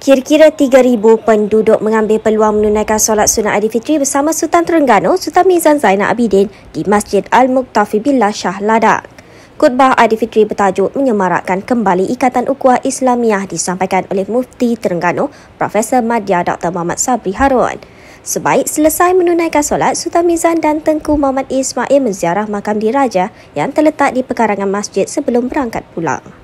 Kira-kira 3,000 penduduk mengambil peluang menunaikan solat sunat Aidilfitri bersama Sultan Terengganu, Sultan Mizan Zainal Abidin di Masjid Al-Muqtafi Billah Shah Ladak. Khutbah Aidilfitri bertajuk menyemarakkan kembali Ikatan Ukuah Islamiah disampaikan oleh Mufti Terengganu, Prof Madya Dr. Muhammad Sabri Harun. Sebaik selesai menunaikan solat, Sultan Mizan dan Tengku Muhammad Ismail menziarah makam diraja yang terletak di pekarangan masjid sebelum berangkat pulang.